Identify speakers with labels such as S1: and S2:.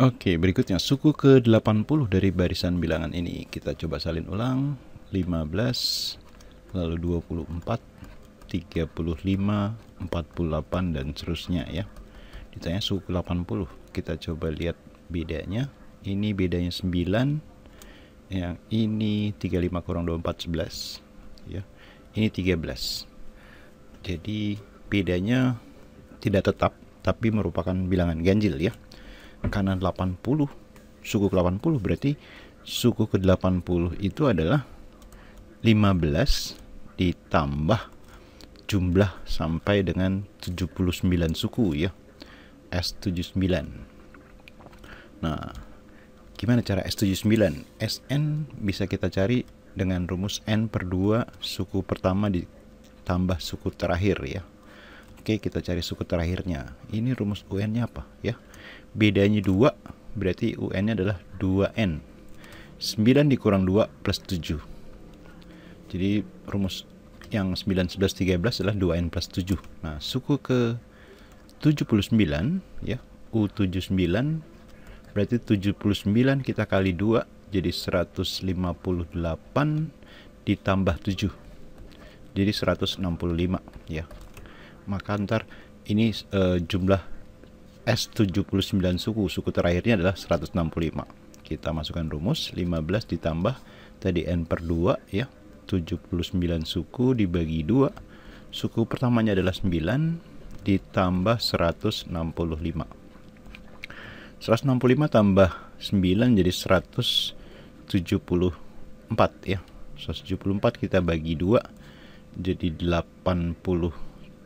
S1: Oke, berikutnya suku ke-80 dari barisan bilangan ini. Kita coba salin ulang. 15, lalu 24, 35, 48, dan seterusnya ya. Ditanya suku ke 80. Kita coba lihat bedanya. Ini bedanya 9, yang ini 35 kurang 24, 11. Ya. Ini 13. Jadi bedanya tidak tetap, tapi merupakan bilangan ganjil ya kanan 80 ke 80 berarti suku ke 80 itu adalah 15 ditambah jumlah sampai dengan 79 suku ya S79 nah gimana cara S79 SN bisa kita cari dengan rumus N per 2 suku pertama ditambah suku terakhir ya Oke, kita cari suku terakhirnya. Ini rumus UN-nya apa ya? Bedanya 2, berarti UN-nya adalah 2N. 9 dikurang 2 plus 7. Jadi rumus yang 9, 11, 13 adalah 2N plus 7. Nah, suku ke 79 ya, U79 berarti 79 kita kali 2 jadi 158 ditambah 7 jadi 165 ya maka ntar ini e, jumlah S79 suku, suku terakhirnya adalah 165. Kita masukkan rumus 15 ditambah tadi N per 2 ya, 79 suku dibagi 2. Suku pertamanya adalah 9 ditambah 165. 165 tambah 9 jadi 174 ya. 174 kita bagi 2 jadi 80